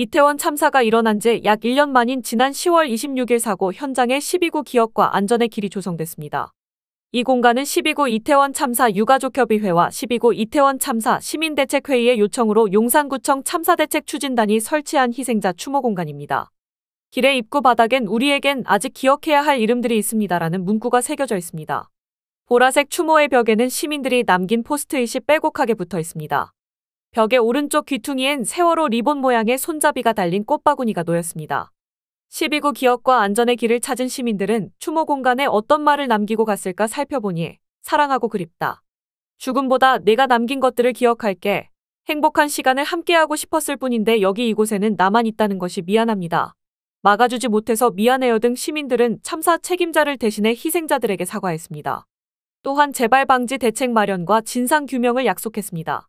이태원 참사가 일어난 지 약 1년 만인 지난 10월 26일 사고 현장에 12구 기억과 안전의 길이 조성됐습니다. 이 공간은 12구 이태원 참사 유가족협의회와 12구 이태원 참사 시민대책회의의 요청으로 용산구청 참사대책 추진단이 설치한 희생자 추모 공간입니다. 길의 입구 바닥엔 우리에겐 아직 기억해야 할 이름들이 있습니다라는 문구가 새겨져 있습니다. 보라색 추모의 벽에는 시민들이 남긴 포스트잇이 빼곡하게 붙어 있습니다. 벽의 오른쪽 귀퉁이엔 세월호 리본 모양의 손잡이가 달린 꽃바구니가 놓였습니다. 12구 기억과 안전의 길을 찾은 시민들은 추모 공간에 어떤 말을 남기고 갔을까 살펴보니 사랑하고 그립다. 죽음보다 내가 남긴 것들을 기억할게. 행복한 시간을 함께하고 싶었을 뿐인데 여기 이곳에는 나만 있다는 것이 미안합니다. 막아주지 못해서 미안해요 등 시민들은 참사 책임자를 대신해 희생자들에게 사과했습니다. 또한 재발 방지 대책 마련과 진상 규명을 약속했습니다.